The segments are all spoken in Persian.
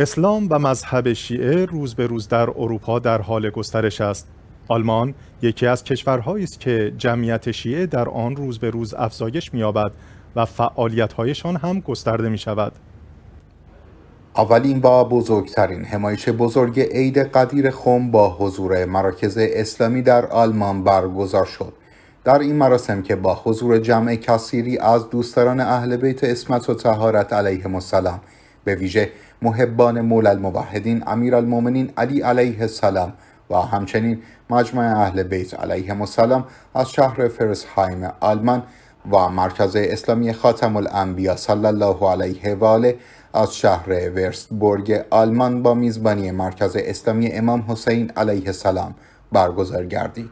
اسلام و مذهب شیعه روز به روز در اروپا در حال گسترش است. آلمان یکی از کشورهایی است که جمعیت شیعه در آن روز به روز افزایش می‌یابد و فعالیت‌هایشان هم گسترده می‌شود. اولین با بزرگترین حمایش بزرگ عید قدیر خم با حضور مراکز اسلامی در آلمان برگزار شد. در این مراسم که با حضور جمع کثیری از دوستداران اهل بیت اسمت و تهارت علیه السلام به ویژه محبان مولا الموحدین امیرالمؤمنین علی علیه السلام و همچنین مجمع اهل بیت علیه السلام از شهر فرسهایم آلمان و مرکز اسلامی خاتم الانبیا صلی الله علیه و آله از شهر ورستبورگ آلمان با میزبانی مرکز اسلامی امام حسین علیه السلام برگزار گردید.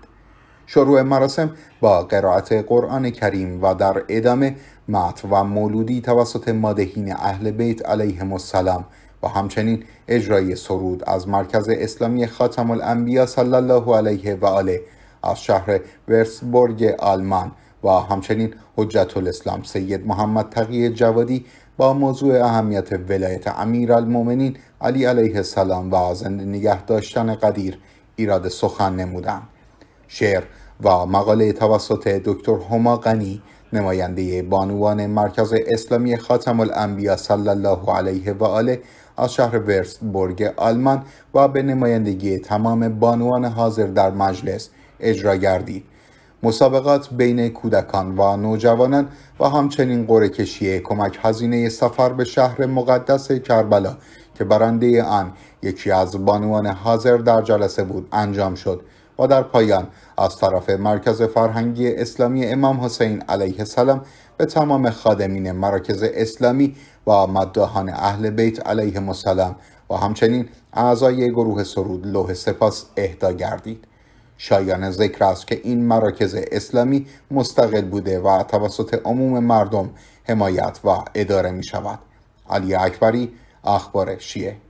شروع مراسم با قرائت قرآن کریم و در ادامه مات و مولودی توسط مادهین اهل بیت علیهم السلام و همچنین اجرای سرود از مرکز اسلامی خاتم الانبیا صلی الله علیه و آله از شهر ورسبورگ آلمان و همچنین حجت الاسلام سید محمد تقی جوادی با موضوع اهمیت ولایت امیر علی علیه السلام و زنده نگه داشتن قدیر ایراد سخن نمودند شعر و مقاله توسط دکتر هما غنی نماینده بانوان مرکز اسلامی خاتم الانبیا صلی الله علیه و آله از شهر ورسبورگ آلمان و به نمایندگی تمام بانوان حاضر در مجلس اجرا گردید مسابقات بین کودکان و نوجوانان و همچنین قرعه کشی کمک هزینه سفر به شهر مقدس کربلا که برنده آن یکی از بانوان حاضر در جلسه بود انجام شد و در پایان از طرف مرکز فرهنگی اسلامی امام حسین علیه السلام به تمام خادمین مراکز اسلامی و مداحان اهل بیت علیه السلام و همچنین اعضای گروه سرود لوح سپاس اهدا گردید شایان ذکر است که این مراکز اسلامی مستقل بوده و توسط عموم مردم حمایت و اداره می شود علی اکبری اخبار شیعه